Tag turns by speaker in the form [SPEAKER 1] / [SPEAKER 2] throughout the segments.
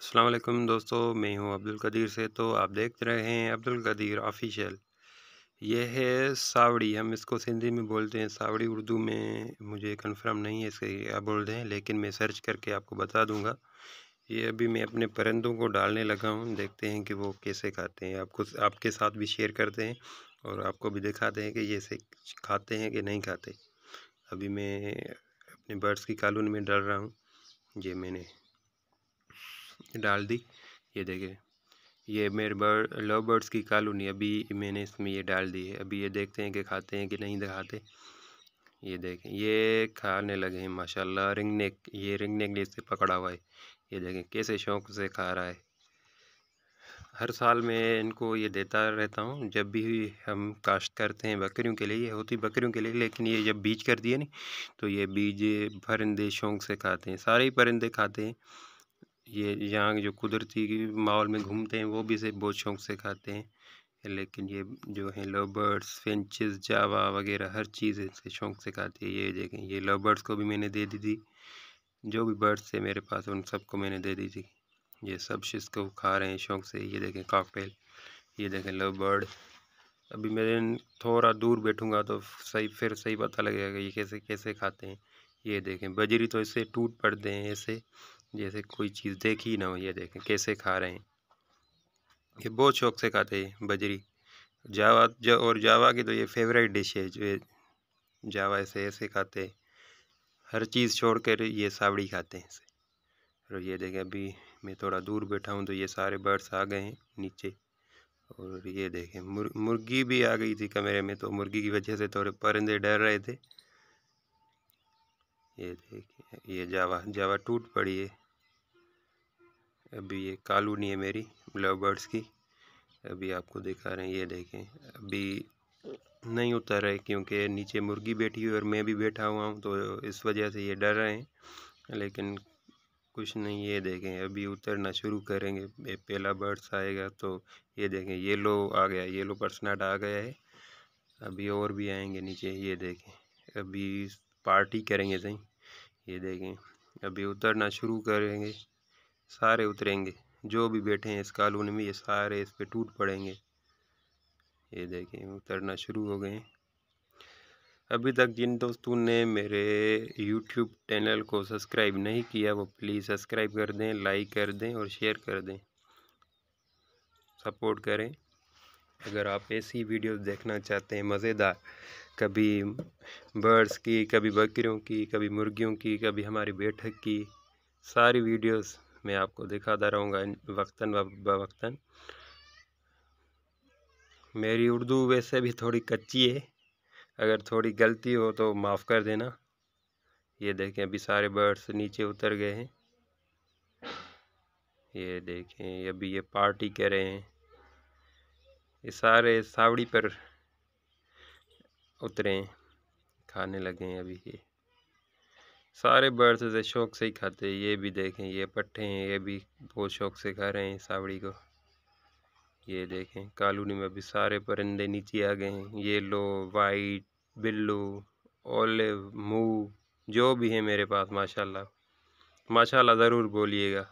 [SPEAKER 1] अस्सलाम दोस्तों मैं हूं अब्दुल कदीर से तो आप देख रहे हैं अब्दुल कदीर ऑफिशियल यह है सावड़ी हम इसको सिंधी में बोलते हैं सावड़ी उर्दू में मुझे कंफर्म नहीं है इसके क्या बोलते हैं लेकिन मैं सर्च करके आपको बता दूंगा ये अभी मैं अपने परिंदों को डालने लगा हूँ देखते हैं कि वो कैसे खाते हैं आपको आपके साथ भी शेयर करते हैं और आपको भी दिखाते हैं कि ये से खाते हैं कि नहीं खाते अभी मैं अपने बर्ड्स की कॉलोनी में डाल रहा हूँ ये मैंने डाल दी ये देखें ये मेरे बर्ड लव बर्ड्स की कॉलोनी अभी मैंने इसमें ये डाल दी है अभी ये देखते हैं कि खाते हैं कि नहीं दिखाते ये देखें ये खाने लगे हैं माशाल्लाह रिंग नेक ये रिंग नेक ने इससे पकड़ा हुआ है ये देखें कैसे शौक़ से खा रहा है हर साल मैं इनको ये देता रहता हूँ जब भी हम काश्त करते हैं बकरियों के लिए ये होती बकरियों के लिए लेकिन ये जब बीज कर दिए नहीं तो ये बीज परिंदे शौक़ से खाते हैं सारे ही परिंदे खाते हैं ये यहाँ जो कुदरती माहौल में घूमते हैं वो भी इसे बहुत शौक से खाते हैं लेकिन ये जो हैं लव बर्ड्स फिंचेस जावा वगैरह हर चीज़ इसके शौक से खाती है ये देखें ये लव बर्ड्स को भी मैंने दे दी थी जो भी बर्ड्स थे मेरे पास उन सबको मैंने दे दी थी ये सब को खा रहे हैं शौक से ये देखें काकटेल ये देखें लव बर्ड अभी मेरे थोड़ा दूर बैठूंगा तो सही फिर सही पता लगेगा कि ये कैसे कैसे खाते हैं ये देखें बजरी तो इससे टूट पड़ते हैं ऐसे जैसे कोई चीज़ देखी ना हो ये देखें कैसे खा रहे हैं ये बहुत शौक से खाते हैं बजरी जावा जा, और जावा की तो ये फेवरेट डिश है जो जावा ऐसे ऐसे खाते हैं हर चीज़ छोड़ कर ये सावड़ी खाते हैं और ये देखें अभी मैं थोड़ा दूर बैठा हूँ तो ये सारे बर्ड्स आ गए हैं नीचे और ये देखें मुर, मुर्गी भी आ गई थी कमरे में तो मुर्गी की वजह से थोड़े परिंदे डर रहे थे ये देखिए ये जावा जावा टूट पड़ी है अभी ये कॉलोनी है मेरी लव बर्ड्स की अभी आपको दिखा रहे हैं ये देखें अभी नहीं उतर रहे क्योंकि नीचे मुर्गी बैठी हुई और मैं भी बैठा हुआ हूँ तो इस वजह से ये डर रहे हैं लेकिन कुछ नहीं ये देखें अभी उतरना शुरू करेंगे पहला बर्ड्स आएगा तो ये देखें येलो आ गया येलो पर्सनाट आ गया है अभी और भी आएंगे नीचे ये देखें अभी पार्टी करेंगे सही ये देखें अभी उतरना शुरू करेंगे सारे उतरेंगे जो भी बैठे हैं इस कॉलोनी में ये सारे इस पर टूट पड़ेंगे ये देखें उतरना शुरू हो गए अभी तक जिन दोस्तों ने मेरे यूट्यूब चैनल को सब्सक्राइब नहीं किया वो प्लीज़ सब्सक्राइब कर दें लाइक कर दें और शेयर कर दें सपोर्ट करें अगर आप ऐसी वीडियो देखना चाहते हैं मज़ेदार कभी बर्ड्स की कभी बकरियों की कभी मुर्गियों की कभी हमारी बैठक की सारी वीडियोस मैं आपको दिखाता रहूँगा वक्ता बवक्ता मेरी उर्दू वैसे भी थोड़ी कच्ची है अगर थोड़ी गलती हो तो माफ़ कर देना ये देखें अभी सारे बर्ड्स नीचे उतर गए हैं ये देखें अभी ये पार्टी कर रहे हैं ये सारे सावड़ी पर उतरे हैं खाने लगे हैं अभी ये सारे बर्ड्स से शौक से ही खाते हैं ये भी देखें ये पट्टे हैं ये भी बहुत शौक से खा रहे हैं सावड़ी को ये देखें कॉलोनी में भी सारे परिंदे नीचे आ गए हैं येलो वाइट बिल्लू ओले मू जो भी है मेरे पास माशाल्लाह माशाल्लाह ज़रूर बोलिएगा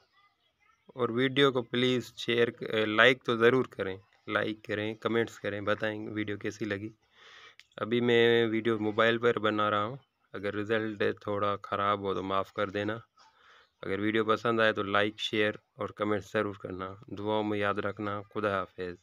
[SPEAKER 1] और वीडियो को प्लीज़ शेयर लाइक तो ज़रूर करें लाइक करें कमेंट्स करें बताएं वीडियो कैसी लगी अभी मैं वीडियो मोबाइल पर बना रहा हूँ अगर रिज़ल्ट थोड़ा ख़राब हो तो माफ़ कर देना अगर वीडियो पसंद आए तो लाइक शेयर और कमेंट्स ज़रूर करना दुआओं में याद रखना खुदा हाफिज़